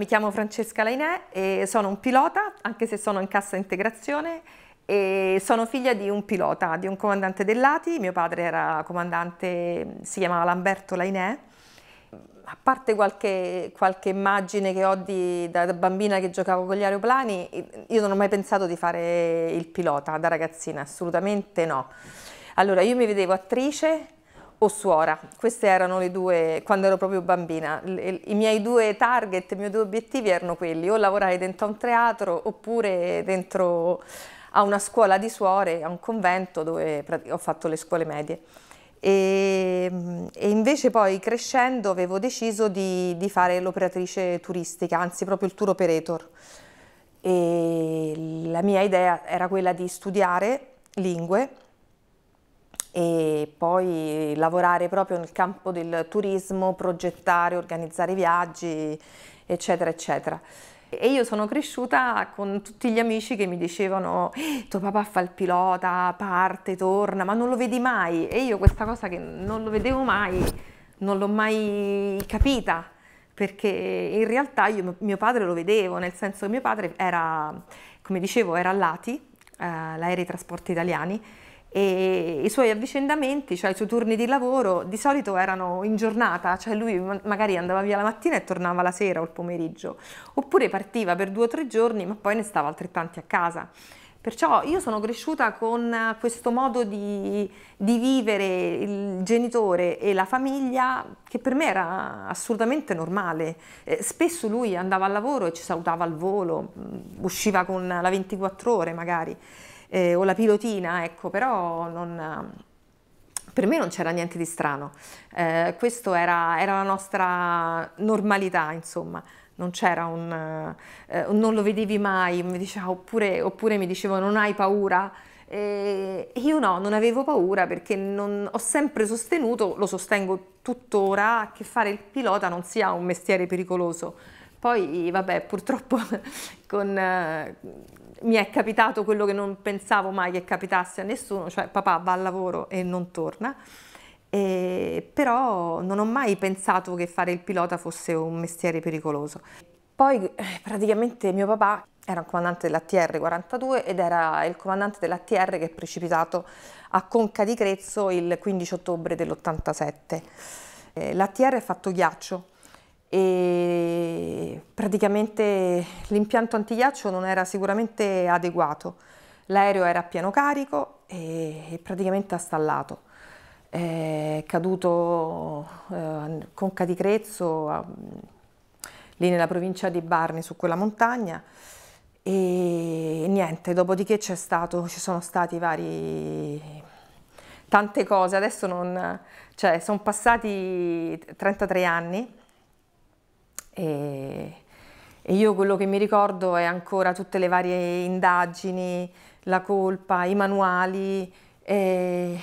Mi chiamo Francesca Lainè e sono un pilota, anche se sono in cassa integrazione, e sono figlia di un pilota, di un comandante dell'ATI, mio padre era comandante, si chiamava Lamberto Lainè. A parte qualche, qualche immagine che ho di, da bambina che giocavo con gli aeroplani, io non ho mai pensato di fare il pilota da ragazzina, assolutamente no. Allora, io mi vedevo attrice, o suora. Queste erano le due, quando ero proprio bambina, i miei due target, i miei due obiettivi erano quelli, o lavorare dentro a un teatro oppure dentro a una scuola di suore, a un convento dove ho fatto le scuole medie. E, ehm, e invece poi crescendo avevo deciso di, di fare l'operatrice turistica, anzi proprio il tour operator. E la mia idea era quella di studiare lingue, e poi lavorare proprio nel campo del turismo, progettare, organizzare viaggi, eccetera, eccetera. E io sono cresciuta con tutti gli amici che mi dicevano eh, tuo papà fa il pilota, parte, torna, ma non lo vedi mai. E io questa cosa che non lo vedevo mai, non l'ho mai capita, perché in realtà io mio padre lo vedevo, nel senso che mio padre era, come dicevo, era all'ATI, eh, l'Aeretrasporti Italiani, e i suoi avvicendamenti, cioè i suoi turni di lavoro, di solito erano in giornata, cioè lui magari andava via la mattina e tornava la sera o il pomeriggio, oppure partiva per due o tre giorni ma poi ne stava altrettanti a casa. Perciò io sono cresciuta con questo modo di, di vivere il genitore e la famiglia che per me era assolutamente normale. Eh, spesso lui andava al lavoro e ci salutava al volo, mm, usciva con la 24 ore magari eh, o la pilotina, ecco, però non, eh, per me non c'era niente di strano. Eh, questa era, era, la nostra normalità, insomma. Non c'era un... Eh, eh non lo vedevi mai, mi diceva, oppure, oppure mi dicevo non hai paura, eh, E io no, non avevo paura perché non, ho sempre sostenuto, lo sostengo tuttora, che fare il pilota non sia un mestiere pericoloso. Poi, vabbè, purtroppo con, mi è capitato quello che non pensavo mai che capitasse a nessuno, cioè papà va al lavoro e non torna. E, però non ho mai pensato che fare il pilota fosse un mestiere pericoloso. Poi eh, praticamente mio papà era un comandante dell'ATR 42 ed era il comandante dell'ATR che è precipitato a Conca di Crezzo il 15 ottobre dell'87. L'ATR è fatto ghiaccio, e praticamente l'impianto antighiaccio non era sicuramente adeguato. L'aereo era a pieno carico e, praticamente astallato. È caduto eh, con Caticrezzo, a, lì nella provincia di Barni, su quella montagna, e niente, dopodiché stato, ci sono stati vari tante cose, adesso non, cioè sono passati 33 anni e, e io quello che mi ricordo è ancora tutte le varie indagini, la colpa, i manuali, eh,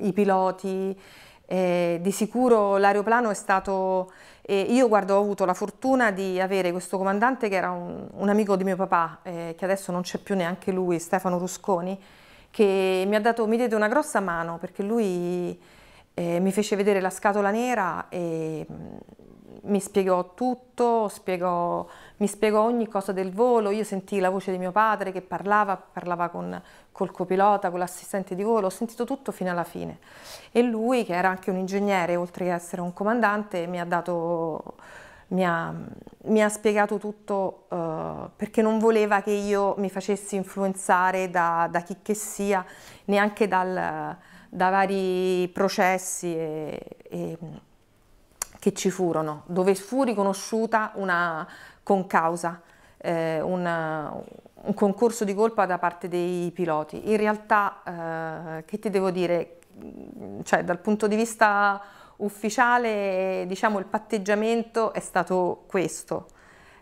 i piloti. Eh, di sicuro l'aeroplano è stato... Eh, io guardo, ho avuto la fortuna di avere questo comandante che era un, un amico di mio papà, eh, che adesso non c'è più neanche lui, Stefano Rusconi, che mi ha dato, mi diede una grossa mano perché lui eh, mi fece vedere la scatola nera e mi spiegò tutto, spiegò, mi spiegò ogni cosa del volo, io sentii la voce di mio padre che parlava, parlava con, col copilota, con l'assistente di volo, ho sentito tutto fino alla fine. E lui, che era anche un ingegnere, oltre che essere un comandante, mi ha dato... Mi ha, mi ha spiegato tutto uh, perché non voleva che io mi facessi influenzare da, da chi che sia, neanche dal, da vari processi e, e, che ci furono, dove fu riconosciuta una concausa, eh, una, un concorso di colpa da parte dei piloti. In realtà, eh, che ti devo dire, mm, cioè, dal punto di vista ufficiale, diciamo, il patteggiamento è stato questo.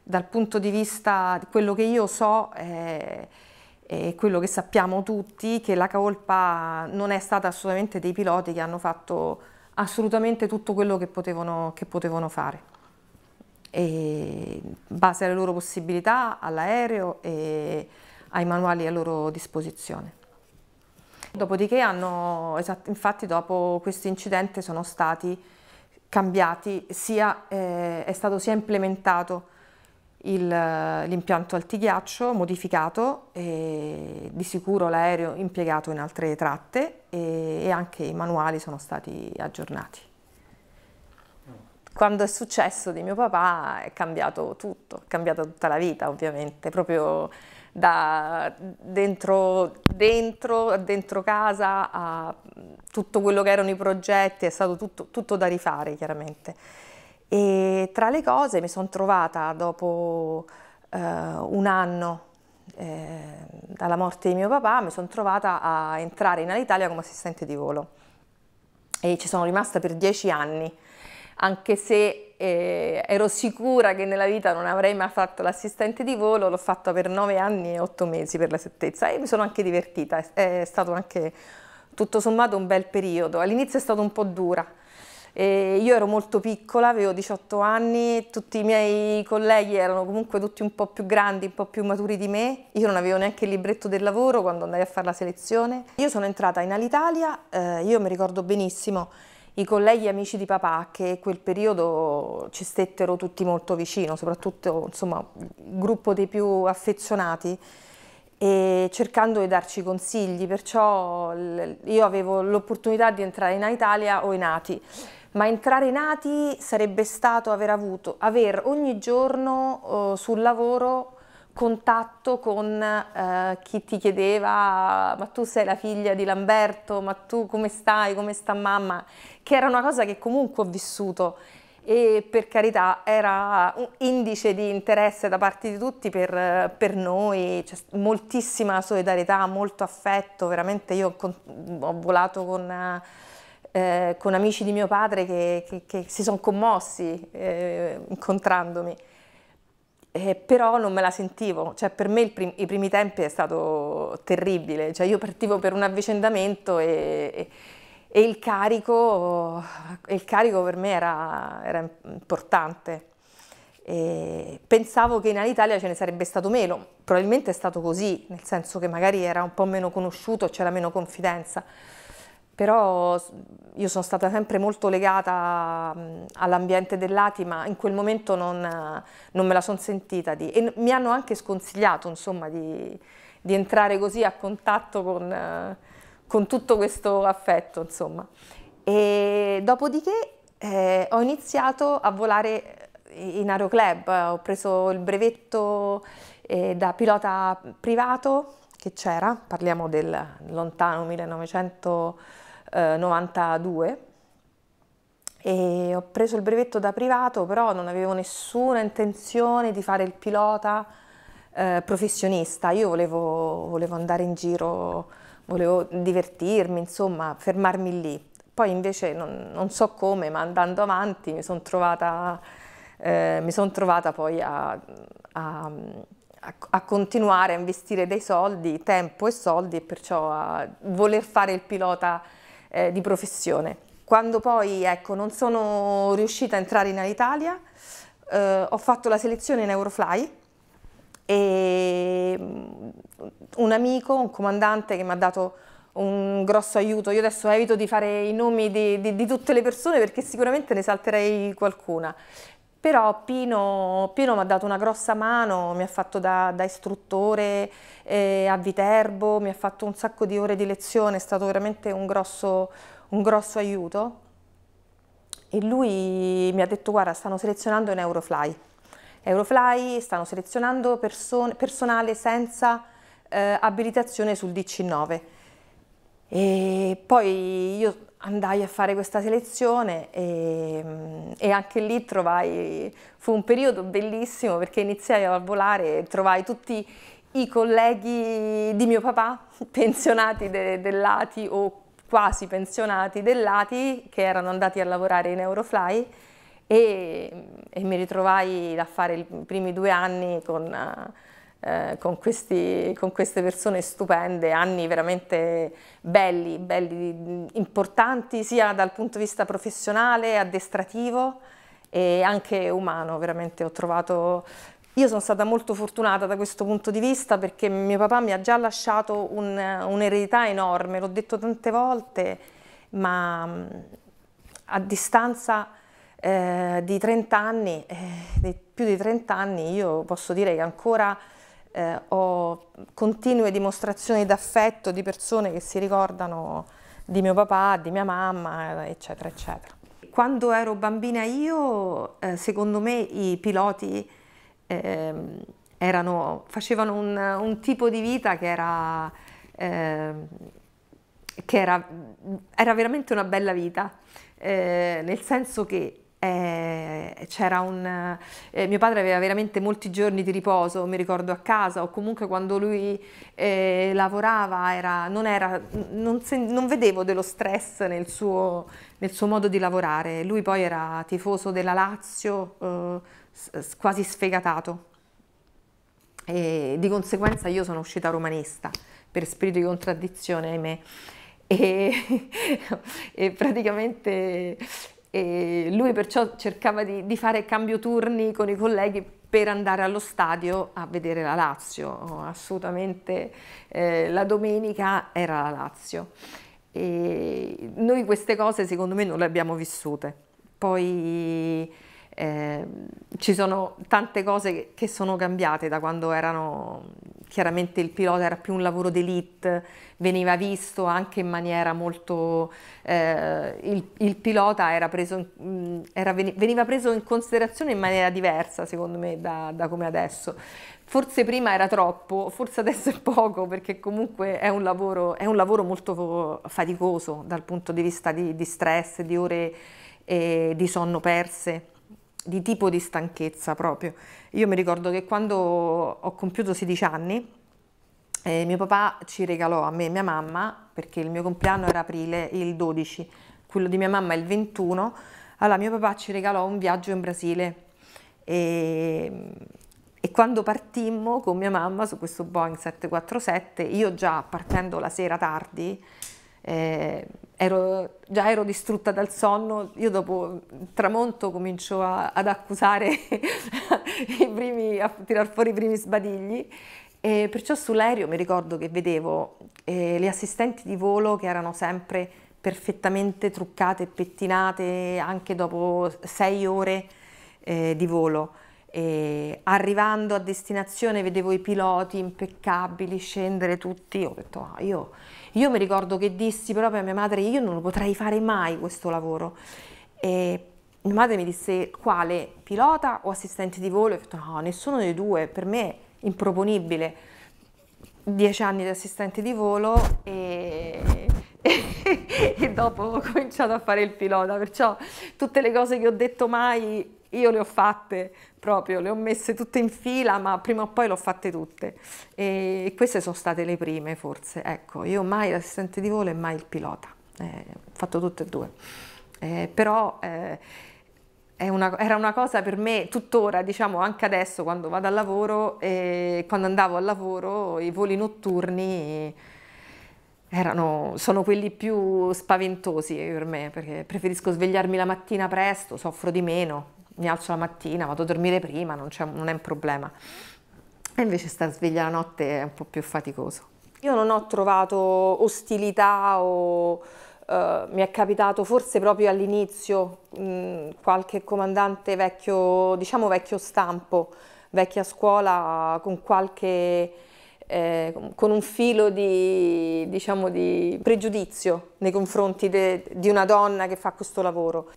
Dal punto di vista di quello che io so, eh, è quello che sappiamo tutti, che la colpa non è stata assolutamente dei piloti che hanno fatto assolutamente tutto quello che potevano, che potevano fare, e, in base alle loro possibilità, all'aereo e ai manuali a loro disposizione. Dopodiché hanno, infatti dopo questo incidente sono stati cambiati, sia, eh, è stato sia implementato l'impianto altighiaccio modificato e di sicuro l'aereo impiegato in altre tratte e, e, anche i manuali sono stati aggiornati. Quando è successo di mio papà è cambiato tutto, è cambiata tutta la vita ovviamente, proprio da dentro, dentro, dentro casa a tutto quello che erano i progetti, è stato tutto, tutto da rifare chiaramente. E tra le cose mi sono trovata dopo eh, un anno eh, dalla morte di mio papà, mi sono trovata a entrare in Alitalia come assistente di volo e ci sono rimasta per dieci anni, anche se eh, ero sicura che nella vita non avrei mai fatto l'assistente di volo, l'ho fatto per nove anni e otto mesi per la settezza e mi sono anche divertita, è, è stato anche tutto sommato un bel periodo, all'inizio è stato un po' dura, e io ero molto piccola, avevo 18 anni, tutti i miei colleghi erano comunque tutti un po' più grandi, un po' più maturi di me. Io non avevo neanche il libretto del lavoro quando andai a fare la selezione. Io sono entrata in Alitalia, eh, io mi ricordo benissimo i colleghi amici di papà che in quel periodo ci stettero tutti molto vicino, soprattutto insomma, il gruppo dei più affezionati e cercando di darci consigli, perciò io avevo l'opportunità di entrare in Italia o in ATI ma entrare nati sarebbe stato aver avuto, aver ogni giorno eh, sul lavoro contatto con eh, chi ti chiedeva ma tu sei la figlia di Lamberto, ma tu come stai, come sta mamma, che era una cosa che comunque ho vissuto e per carità era un indice di interesse da parte di tutti per, per noi, cioè, moltissima solidarietà, molto affetto, veramente io ho volato con eh, con amici di mio padre che, che, che si sono commossi eh, incontrandomi, eh, però non me la sentivo, cioè per me prim i primi tempi è stato terribile, cioè io partivo per un avvicendamento e, e, e il, carico, il, carico, per me era, era importante. E pensavo che in Alitalia ce ne sarebbe stato meno, probabilmente è stato così, nel senso che magari era un po' meno conosciuto, c'era meno confidenza però io sono stata sempre molto legata all'ambiente dell'Atima, in quel momento non, non me la sono sentita di, e mi hanno anche sconsigliato insomma, di, di, entrare così a contatto con, con tutto questo affetto. Insomma. E dopodiché eh, ho iniziato a volare eh, in aeroclub, ho preso il brevetto eh, da pilota privato che c'era, parliamo del lontano 1900. 92 eh, e ho preso il brevetto da privato, però non avevo nessuna intenzione di fare il pilota eh, professionista, io volevo, volevo andare in giro, volevo divertirmi, insomma, fermarmi lì. Poi invece non, non so come, ma andando avanti mi sono trovata, eh, mi son trovata poi a, a a, continuare a investire dei soldi, tempo e soldi e perciò a voler fare il pilota eh, di professione. Quando poi ecco, non sono riuscita a entrare in Alitalia, eh, ho fatto la selezione in Eurofly e mm, un amico, un comandante che mi ha dato un grosso aiuto. Io adesso evito di fare i nomi di, di, di, tutte le persone perché sicuramente ne salterei qualcuna però Pino, Pino mi ha dato una grossa mano, mi ha fatto da, da istruttore eh, a Viterbo, mi ha fatto un sacco di ore di lezione, è stato veramente un grosso, un grosso aiuto. E lui mi ha detto guarda stanno selezionando in Eurofly, Eurofly stanno selezionando person personale senza eh, abilitazione sul DC9. E poi io andai a fare questa selezione e, e, anche lì trovai, fu un periodo bellissimo perché iniziai a volare e trovai tutti i colleghi di mio papà, pensionati de, dell'ATI o quasi pensionati dell'ATI, che erano andati a lavorare in Eurofly e, e mi ritrovai a fare i primi due anni con... Uh, eh, con, questi, con, queste persone stupende, anni veramente belli, belli, importanti sia dal punto di vista professionale, addestrativo e anche umano, veramente ho trovato... Io sono stata molto fortunata da questo punto di vista perché mio papà mi ha già lasciato un'eredità enorme, l'ho detto tante volte, ma a distanza eh, di 30 anni, eh, di più di 30 anni, io posso dire che ancora eh, ho continue dimostrazioni d'affetto di persone che si ricordano di mio papà, di mia mamma, eh, eccetera, eccetera. Quando ero bambina io, eh, secondo me i piloti eh, erano, facevano un, un, tipo di vita che era, ehm, che era, era veramente una bella vita, eh, nel senso che eh, c'era un... Eh, mio padre aveva veramente molti giorni di riposo, mi ricordo a casa, o comunque quando lui eh, lavorava era, non, era, non, se, non, vedevo dello stress nel suo, nel suo, modo di lavorare. Lui poi era tifoso della Lazio, eh, quasi sfegatato. E di conseguenza io sono uscita romanista, per spirito di contraddizione, ahimè. E, e praticamente e lui perciò cercava di, di fare cambio turni con i colleghi per andare allo stadio a vedere la Lazio, oh, assolutamente eh, la domenica era la Lazio. E noi queste cose secondo me non le abbiamo vissute, poi eh, ci sono tante cose che sono cambiate da quando erano chiaramente il pilota era più un lavoro d'elite, veniva visto anche in maniera molto... Eh, il, il, pilota era preso, mm, era, veniva preso in considerazione in maniera diversa secondo me da, da come adesso. Forse prima era troppo, forse adesso è poco, perché comunque è un lavoro, è un lavoro molto faticoso dal punto di vista di, di stress, di ore eh, di sonno perse di tipo di stanchezza proprio. Io mi ricordo che quando ho compiuto 16 anni, eh, mio papà ci regalò a me e mia mamma, perché il mio compleanno era aprile, il 12, quello di mia mamma il 21, allora mio papà ci regalò un viaggio in Brasile e, e quando partimmo con mia mamma su questo Boeing 747, io già partendo la sera tardi, eh, ero, già ero distrutta dal sonno, io dopo il tramonto comincio a, ad accusare, primi, a tirar fuori i primi sbadigli e perciò sull'aereo mi ricordo che vedevo eh, le assistenti di volo che erano sempre perfettamente truccate e pettinate anche dopo sei ore eh, di volo. E arrivando a destinazione vedevo i piloti impeccabili scendere tutti, ho detto ah, io io mi ricordo che dissi proprio a mia madre, io non lo potrei fare mai questo lavoro. E mia madre mi disse, quale? Pilota o assistente di volo? E ho detto, no, nessuno dei due, per me è improponibile. Dieci anni di assistente di volo e... e dopo ho cominciato a fare il pilota, perciò tutte le cose che ho detto mai io le ho fatte proprio, le ho messe tutte in fila, ma prima o poi le ho fatte tutte. E queste sono state le prime forse, ecco, io mai l'assistente di volo e mai il pilota, eh, ho fatto tutte e due. Eh, però eh, una, era una cosa per me tuttora, diciamo anche adesso quando vado al lavoro, eh, quando andavo al lavoro i voli notturni... Erano, sono quelli più spaventosi per me, perché preferisco svegliarmi la mattina presto, soffro di meno, mi alzo la mattina, vado a dormire prima, non, non è un problema. E invece star sveglia la notte è un po' più faticoso. Io non ho trovato ostilità o eh, mi è capitato forse proprio all'inizio qualche comandante vecchio, diciamo vecchio stampo, vecchia scuola con qualche eh, con un filo di, diciamo, di pregiudizio nei confronti de, di una donna che fa questo lavoro.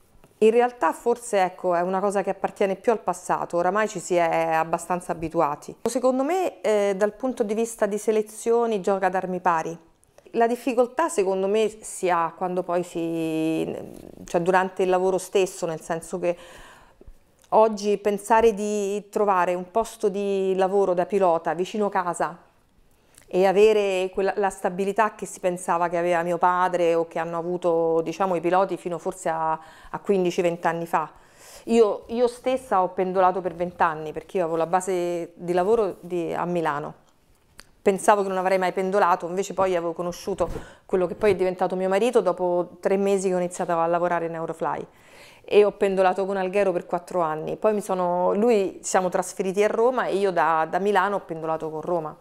In realtà forse ecco, è una cosa che appartiene più al passato, oramai ci si è abbastanza abituati. Secondo me eh, dal punto di vista di selezioni gioca ad armi pari. La difficoltà secondo me si ha quando poi si... cioè durante il lavoro stesso, nel senso che oggi pensare di trovare un posto di lavoro da pilota vicino casa e avere quella, la stabilità che si pensava che aveva mio padre o che hanno avuto diciamo, i piloti fino forse a, a 15-20 anni fa. Io, io, stessa ho pendolato per 20 anni perché io avevo la base di lavoro di, a Milano. Pensavo che non avrei mai pendolato, invece poi avevo conosciuto quello che poi è diventato mio marito dopo tre mesi che ho iniziato a lavorare in Eurofly e ho pendolato con Alghero per quattro anni. Poi mi sono, lui siamo trasferiti a Roma e io da, da Milano ho pendolato con Roma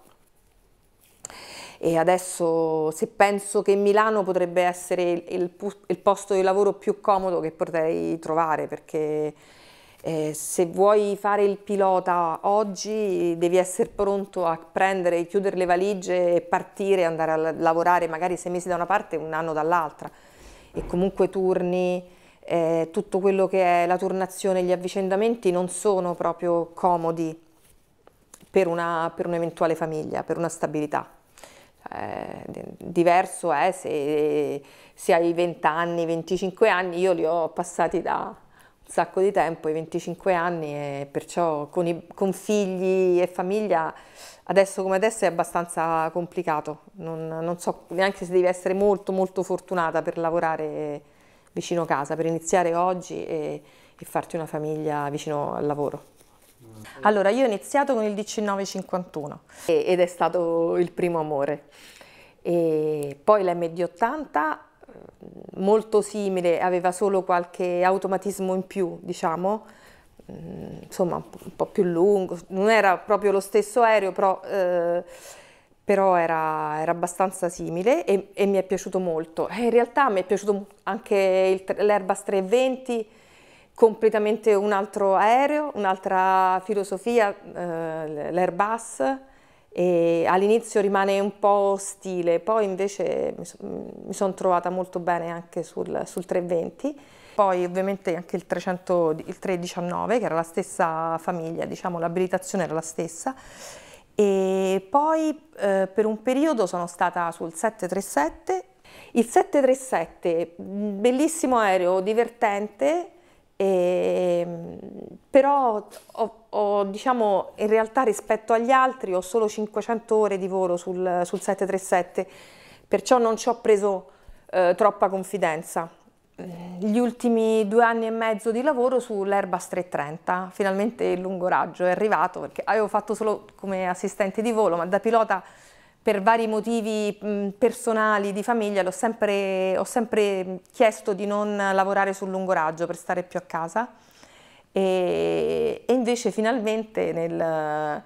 e adesso se penso che Milano potrebbe essere il, il, posto di lavoro più comodo che potrei trovare perché eh, se vuoi fare il pilota oggi devi essere pronto a prendere, chiudere le valigie e partire, andare a lavorare magari sei mesi da una parte e un anno dall'altra e comunque turni, eh, tutto quello che è la turnazione, gli avvicendamenti non sono proprio comodi per, una, per un'eventuale famiglia, per una stabilità eh, diverso è se, se hai 20 anni, 25 anni, io li ho passati da, un sacco di tempo, i 25 anni, e perciò con, i, con, figli e famiglia adesso come adesso è abbastanza complicato. Non, non, so neanche se devi essere molto molto fortunata per lavorare vicino casa, per iniziare oggi e, e farti una famiglia vicino al lavoro. Allora, io ho iniziato con il 1951 ed è stato il primo amore. E poi l'MD80 mm, molto simile, aveva solo qualche automatismo in più, diciamo, mm, insomma un po' più lungo, non era proprio lo stesso aereo, però, eh, però era, era, abbastanza simile e, e, mi è piaciuto molto. E eh, in realtà mi è piaciuto anche l'Airbus 320, completamente un altro aereo, un'altra filosofia, eh, l'Airbus, e all'inizio rimane un po' ostile, poi invece mi, so, mi sono trovata molto bene anche sul, sul 320, poi ovviamente anche il, 300, il 319 che era la stessa famiglia, diciamo l'abilitazione era la stessa, e poi eh, per un periodo sono stata sul 737, il 737, bellissimo aereo, divertente, e, ehm, però ho, ho, diciamo, in realtà rispetto agli altri ho solo 500 ore di volo sul, sul 737, perciò non ci ho preso eh, troppa confidenza. Mm, gli ultimi due anni e mezzo di lavoro sull'Airbus 330, finalmente il lungo raggio è arrivato perché avevo fatto solo come assistente di volo, ma da pilota per vari motivi personali di famiglia sempre, ho sempre chiesto di non lavorare sul lungo raggio per stare più a casa e, e invece finalmente nel,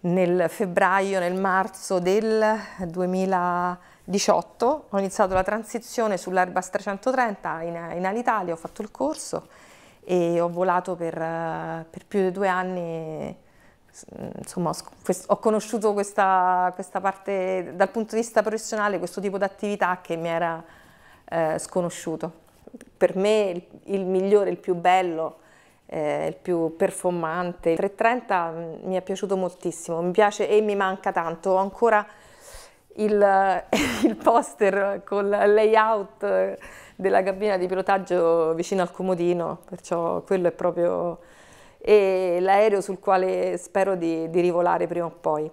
nel, febbraio, nel marzo del 2018 ho iniziato la transizione sull'Airbus 330 in, in Alitalia, ho fatto il corso e ho volato per, per più di due anni insomma, ho conosciuto questa, questa, parte dal punto di vista professionale, questo tipo di attività che mi era eh, sconosciuto. Per me il, il, migliore, il più bello, eh, il più performante. Il 330 mm, mi è piaciuto moltissimo, mi piace e mi manca tanto. Ho ancora il, il poster il layout della cabina di pilotaggio vicino al comodino, perciò quello è proprio e l'aereo sul quale spero di, di rivolare prima o poi.